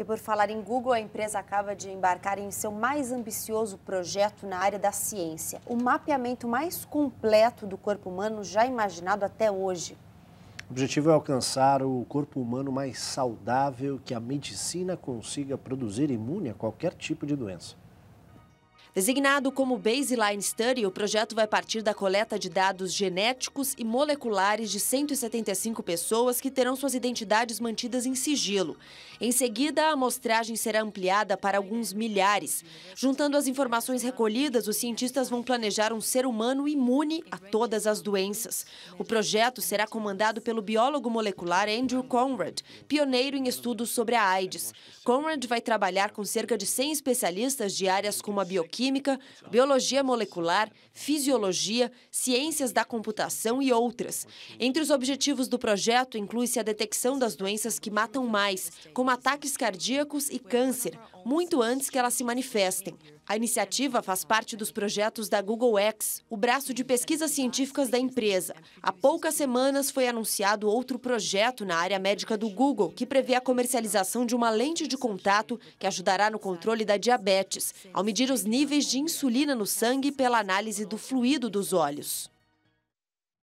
E por falar em Google, a empresa acaba de embarcar em seu mais ambicioso projeto na área da ciência, o mapeamento mais completo do corpo humano já imaginado até hoje. O objetivo é alcançar o corpo humano mais saudável que a medicina consiga produzir imune a qualquer tipo de doença. Designado como Baseline Study, o projeto vai partir da coleta de dados genéticos e moleculares de 175 pessoas que terão suas identidades mantidas em sigilo. Em seguida, a amostragem será ampliada para alguns milhares. Juntando as informações recolhidas, os cientistas vão planejar um ser humano imune a todas as doenças. O projeto será comandado pelo biólogo molecular Andrew Conrad, pioneiro em estudos sobre a AIDS. Conrad vai trabalhar com cerca de 100 especialistas de áreas como a bioquímica, química, biologia molecular, fisiologia, ciências da computação e outras. Entre os objetivos do projeto inclui-se a detecção das doenças que matam mais, como ataques cardíacos e câncer, muito antes que elas se manifestem. A iniciativa faz parte dos projetos da Google X, o braço de pesquisas científicas da empresa. Há poucas semanas foi anunciado outro projeto na área médica do Google, que prevê a comercialização de uma lente de contato que ajudará no controle da diabetes, ao medir os níveis níveis de insulina no sangue pela análise do fluido dos olhos.